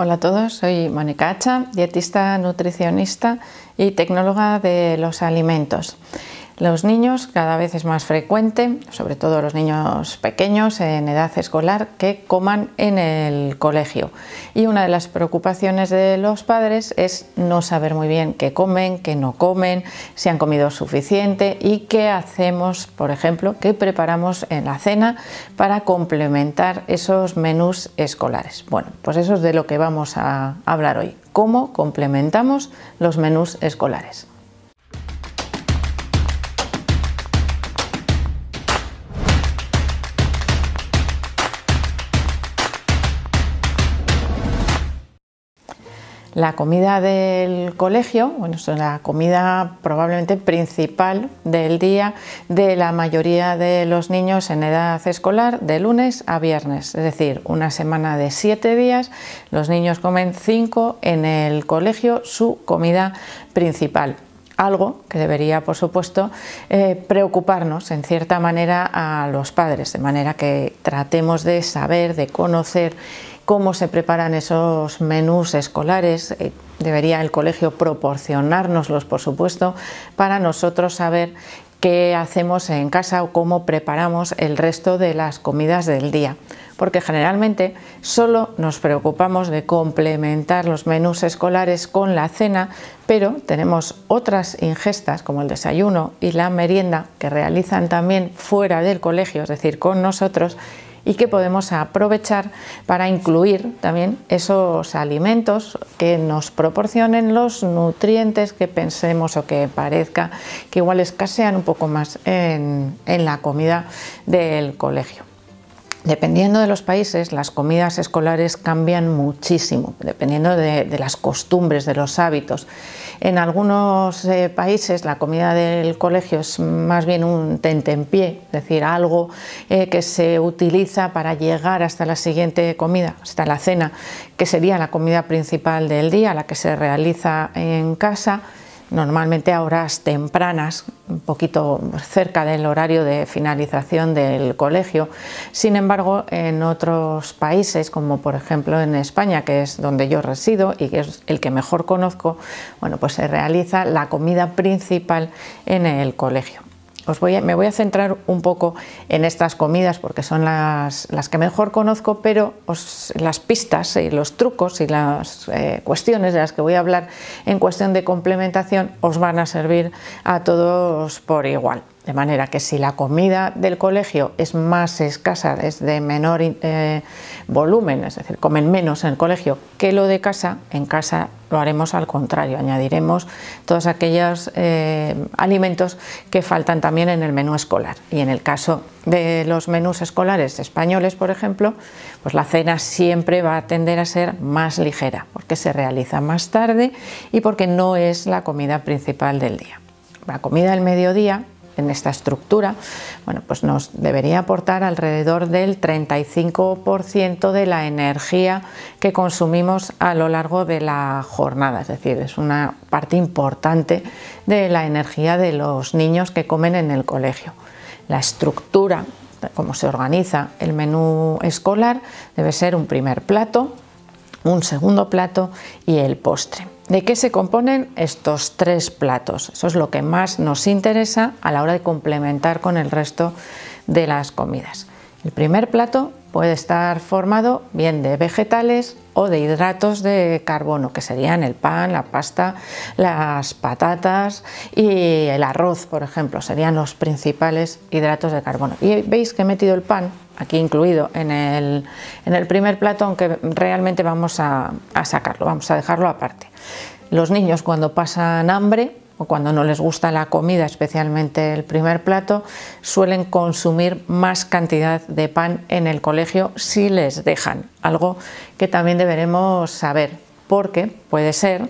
Hola a todos, soy Mónica Hacha, dietista, nutricionista y tecnóloga de los alimentos. Los niños cada vez es más frecuente, sobre todo los niños pequeños en edad escolar, que coman en el colegio. Y una de las preocupaciones de los padres es no saber muy bien qué comen, qué no comen, si han comido suficiente y qué hacemos, por ejemplo, qué preparamos en la cena para complementar esos menús escolares. Bueno, pues eso es de lo que vamos a hablar hoy, cómo complementamos los menús escolares. la comida del colegio, bueno, es la comida probablemente principal del día de la mayoría de los niños en edad escolar, de lunes a viernes, es decir, una semana de siete días, los niños comen cinco en el colegio su comida principal algo que debería, por supuesto, eh, preocuparnos en cierta manera a los padres, de manera que tratemos de saber, de conocer cómo se preparan esos menús escolares. Eh, debería el colegio proporcionárnoslos, por supuesto, para nosotros saber qué hacemos en casa o cómo preparamos el resto de las comidas del día. Porque generalmente solo nos preocupamos de complementar los menús escolares con la cena, pero tenemos otras ingestas como el desayuno y la merienda que realizan también fuera del colegio, es decir, con nosotros, y que podemos aprovechar para incluir también esos alimentos que nos proporcionen los nutrientes que pensemos o que parezca que igual escasean un poco más en, la comida del colegio. Dependiendo de los países, las comidas escolares cambian muchísimo, dependiendo de, las costumbres, de los hábitos. En algunos eh, países la comida del colegio es más bien un tentempié, es decir, algo eh, que se utiliza para llegar hasta la siguiente comida, hasta la cena, que sería la comida principal del día, la que se realiza en casa normalmente a horas tempranas, un poquito cerca del horario de finalización del colegio. Sin embargo, en otros países, como por ejemplo en España, que es donde yo resido y que es el que mejor conozco, bueno, pues se realiza la comida principal en el colegio os voy me voy a centrar un poco en estas comidas porque son las, las que mejor conozco, pero os, las pistas y los trucos y las eh, cuestiones de las que voy a hablar en cuestión de complementación os van a servir a todos por igual. De manera que si la comida del colegio es más escasa, es de menor eh, volumen, es decir, comen menos en el colegio que lo de casa, en casa lo haremos al contrario, añadiremos todos aquellos eh, alimentos que faltan también en el menú escolar. Y en el caso de los menús escolares españoles, por ejemplo, pues la cena siempre va a tender a ser más ligera, porque se realiza más tarde y porque no es la comida principal del día. La comida del mediodía en esta estructura, bueno, pues nos debería aportar alrededor del 35% de la energía que consumimos a lo largo de la jornada, es decir, es una parte importante de la energía de los niños que comen en el colegio. La estructura, cómo se organiza el menú escolar, debe ser un primer plato, un segundo plato y el postre. ¿De qué se componen estos tres platos? Eso es lo que más nos interesa a la hora de complementar con el resto de las comidas. El primer plato puede estar formado bien de vegetales o de hidratos de carbono, que serían el pan, la pasta, las patatas y el arroz, por ejemplo, serían los principales hidratos de carbono. Y veis que he metido el pan aquí incluido en el, primer plato, aunque realmente vamos a, a sacarlo, vamos a dejarlo aparte. Los niños cuando pasan hambre, o cuando no les gusta la comida, especialmente el primer plato, suelen consumir más cantidad de pan en el colegio si les dejan, algo que también deberemos saber, porque puede ser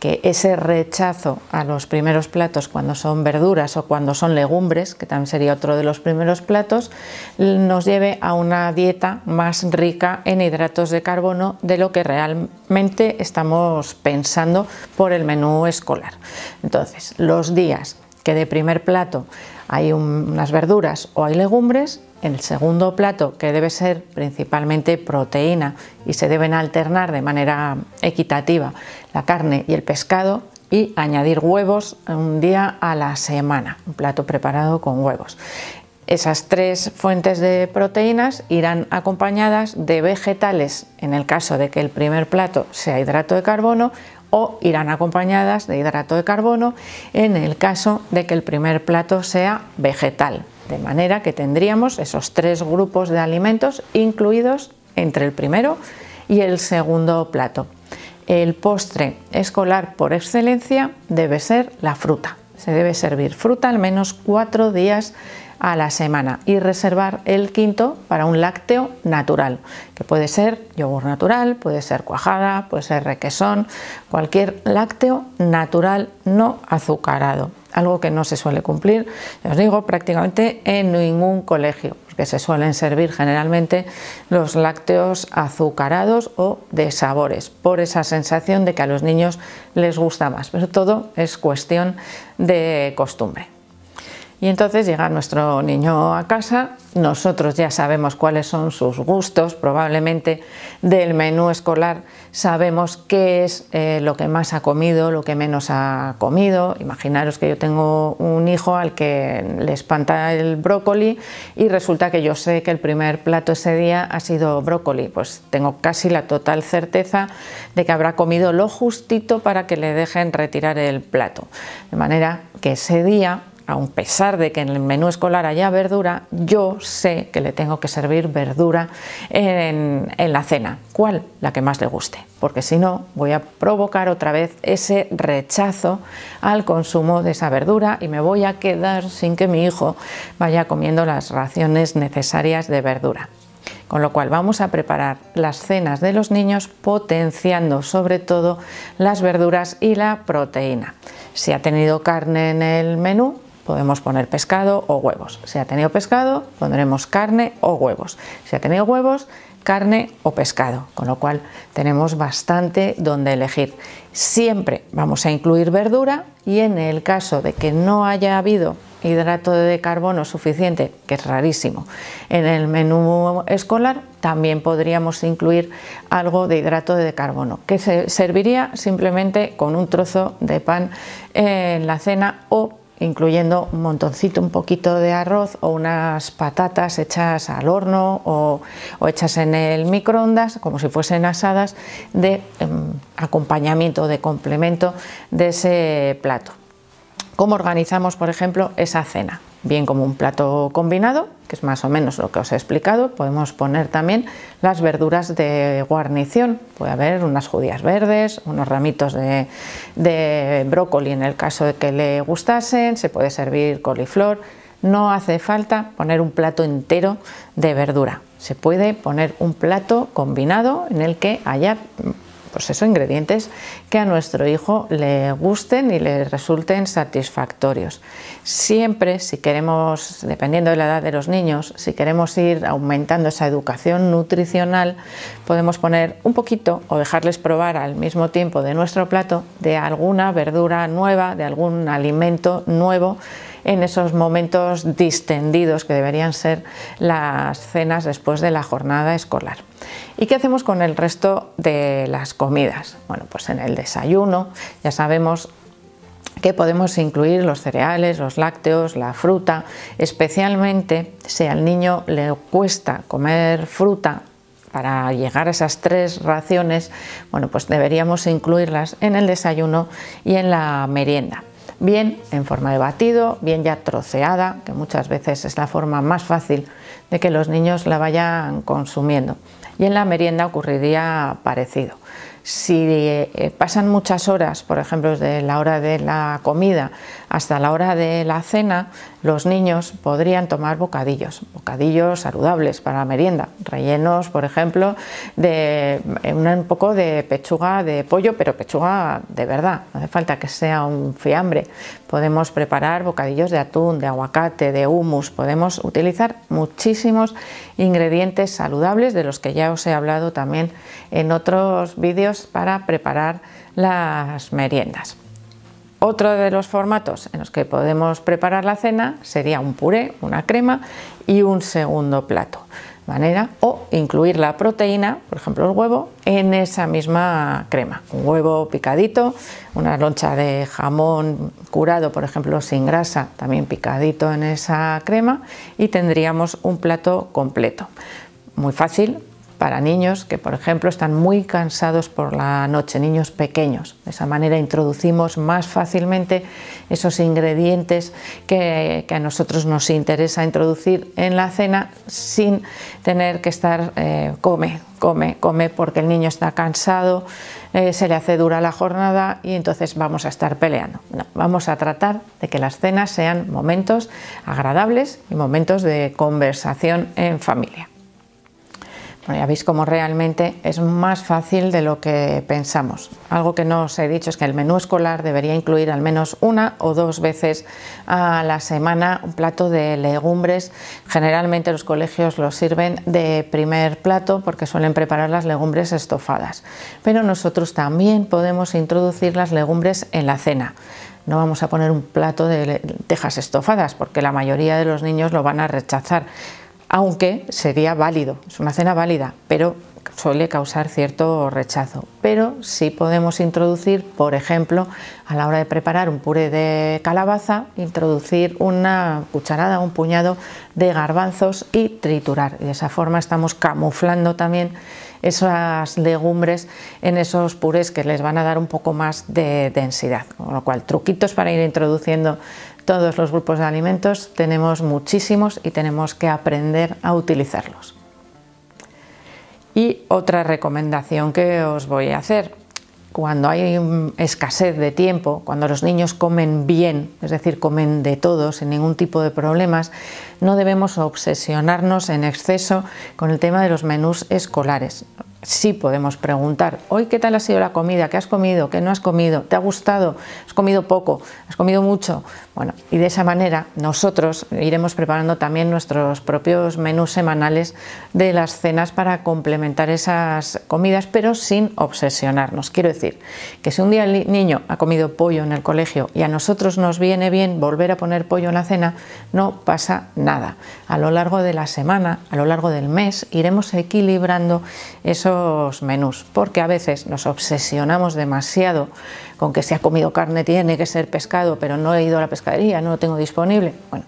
que ese rechazo a los primeros platos cuando son verduras o cuando son legumbres, que también sería otro de los primeros platos, nos lleve a una dieta más rica en hidratos de carbono de lo que realmente estamos pensando por el menú escolar. Entonces, los días que de primer plato hay unas verduras o hay legumbres, el segundo plato, que debe ser principalmente proteína y se deben alternar de manera equitativa la carne y el pescado, y añadir huevos un día a la semana, un plato preparado con huevos. Esas tres fuentes de proteínas irán acompañadas de vegetales, en el caso de que el primer plato sea hidrato de carbono, o irán acompañadas de hidrato de carbono, en el caso de que el primer plato sea vegetal. De manera que tendríamos esos tres grupos de alimentos incluidos entre el primero y el segundo plato. El postre escolar por excelencia debe ser la fruta. Se debe servir fruta al menos cuatro días a la semana y reservar el quinto para un lácteo natural, que puede ser yogur natural, puede ser cuajada, puede ser requesón, cualquier lácteo natural no azucarado, algo que no se suele cumplir, os digo, prácticamente en ningún colegio, porque se suelen servir generalmente los lácteos azucarados o de sabores, por esa sensación de que a los niños les gusta más, pero todo es cuestión de costumbre. Y entonces llega nuestro niño a casa, nosotros ya sabemos cuáles son sus gustos, probablemente del menú escolar sabemos qué es eh, lo que más ha comido, lo que menos ha comido. Imaginaros que yo tengo un hijo al que le espanta el brócoli y resulta que yo sé que el primer plato ese día ha sido brócoli, pues tengo casi la total certeza de que habrá comido lo justito para que le dejen retirar el plato. De manera que ese día aun pesar de que en el menú escolar haya verdura, yo sé que le tengo que servir verdura en, en la cena, cuál la que más le guste, porque si no voy a provocar otra vez ese rechazo al consumo de esa verdura y me voy a quedar sin que mi hijo vaya comiendo las raciones necesarias de verdura. Con lo cual vamos a preparar las cenas de los niños potenciando sobre todo las verduras y la proteína. Si ha tenido carne en el menú, podemos poner pescado o huevos. Si ha tenido pescado, pondremos carne o huevos. Si ha tenido huevos, carne o pescado, con lo cual tenemos bastante donde elegir. Siempre vamos a incluir verdura y en el caso de que no haya habido hidrato de carbono suficiente, que es rarísimo, en el menú escolar también podríamos incluir algo de hidrato de carbono, que se serviría simplemente con un trozo de pan en la cena o incluyendo un montoncito, un poquito de arroz o unas patatas hechas al horno o, hechas en el microondas, como si fuesen asadas, de em, acompañamiento o de complemento de ese plato. ¿Cómo organizamos, por ejemplo, esa cena? bien como un plato combinado, que es más o menos lo que os he explicado. Podemos poner también las verduras de guarnición. Puede haber unas judías verdes, unos ramitos de, brócoli en el caso de que le gustasen. Se puede servir coliflor. No hace falta poner un plato entero de verdura. Se puede poner un plato combinado en el que haya pues esos ingredientes que a nuestro hijo le gusten y le resulten satisfactorios. Siempre, si queremos, dependiendo de la edad de los niños, si queremos ir aumentando esa educación nutricional, podemos poner un poquito o dejarles probar al mismo tiempo de nuestro plato de alguna verdura nueva, de algún alimento nuevo en esos momentos distendidos que deberían ser las cenas después de la jornada escolar. ¿Y qué hacemos con el resto de las comidas? Bueno, pues en el desayuno ya sabemos que podemos incluir los cereales, los lácteos, la fruta, especialmente si al niño le cuesta comer fruta para llegar a esas tres raciones, bueno, pues deberíamos incluirlas en el desayuno y en la merienda bien en forma de batido, bien ya troceada, que muchas veces es la forma más fácil de que los niños la vayan consumiendo. Y en la merienda ocurriría parecido. Si eh, pasan muchas horas, por ejemplo, desde la hora de la comida hasta la hora de la cena los niños podrían tomar bocadillos, bocadillos saludables para la merienda, rellenos, por ejemplo, de eh, un poco de pechuga de pollo, pero pechuga de verdad, no hace falta que sea un fiambre. Podemos preparar bocadillos de atún, de aguacate, de hummus, podemos utilizar muchísimos ingredientes saludables de los que ya os he hablado también en otros vídeos para preparar las meriendas. Otro de los formatos en los que podemos preparar la cena sería un puré, una crema y un segundo plato. Manera, o incluir la proteína, por ejemplo el huevo, en esa misma crema. Un huevo picadito, una loncha de jamón curado, por ejemplo, sin grasa, también picadito en esa crema y tendríamos un plato completo. Muy fácil, para niños que, por ejemplo, están muy cansados por la noche, niños pequeños. De esa manera introducimos más fácilmente esos ingredientes que, a nosotros nos interesa introducir en la cena sin tener que estar eh, come, come, come porque el niño está cansado, eh, se le hace dura la jornada y entonces vamos a estar peleando. vamos a tratar de que las cenas sean momentos agradables y momentos de conversación en familia ya veis cómo realmente es más fácil de lo que pensamos. Algo que no os he dicho es que el menú escolar debería incluir al menos una o dos veces a la semana un plato de legumbres. Generalmente los colegios los sirven de primer plato porque suelen preparar las legumbres estofadas. Pero nosotros también podemos introducir las legumbres en la cena no vamos a poner un plato de tejas estofadas porque la mayoría de los niños lo van a rechazar aunque sería válido, es una cena válida, pero suele causar cierto rechazo. Pero sí podemos introducir, por ejemplo, a la hora de preparar un puré de calabaza, introducir una cucharada, un puñado de garbanzos y triturar. de esa forma estamos camuflando también esas legumbres en esos purés que les van a dar un poco más de densidad. Con lo cual, truquitos para ir introduciendo todos los grupos de alimentos, tenemos muchísimos y tenemos que aprender a utilizarlos. Y otra recomendación que os voy a hacer, cuando hay escasez de tiempo, cuando los niños comen bien, es decir, comen de todo, sin ningún tipo de problemas, no debemos obsesionarnos en exceso con el tema de los menús escolares sí podemos preguntar, hoy qué tal ha sido la comida, qué has comido, qué no has comido, te ha gustado, has comido poco, has comido mucho. Bueno, y de esa manera nosotros iremos preparando también nuestros propios menús semanales de las cenas para complementar esas comidas, pero sin obsesionarnos. Quiero decir que si un día el niño ha comido pollo en el colegio y a nosotros nos viene bien volver a poner pollo en la cena, no pasa nada. A lo largo de la semana, a lo largo del mes, iremos equilibrando eso menús, porque a veces nos obsesionamos demasiado con que se ha comido carne, tiene que ser pescado, pero no he ido a la pescadería, no lo tengo disponible. Bueno,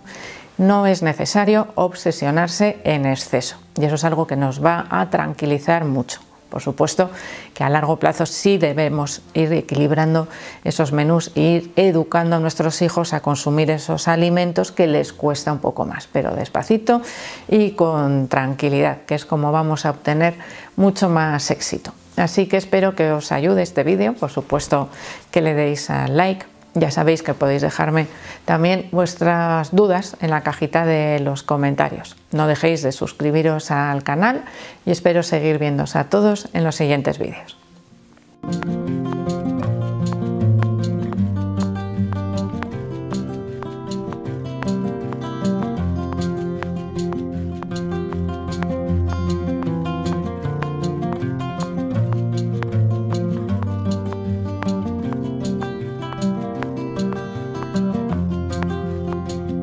no es necesario obsesionarse en exceso y eso es algo que nos va a tranquilizar mucho. Por supuesto que a largo plazo sí debemos ir equilibrando esos menús e ir educando a nuestros hijos a consumir esos alimentos que les cuesta un poco más, pero despacito y con tranquilidad, que es como vamos a obtener mucho más éxito. Así que espero que os ayude este vídeo, por supuesto que le deis al like, ya sabéis que podéis dejarme también vuestras dudas en la cajita de los comentarios. No dejéis de suscribiros al canal y espero seguir viéndoos a todos en los siguientes vídeos.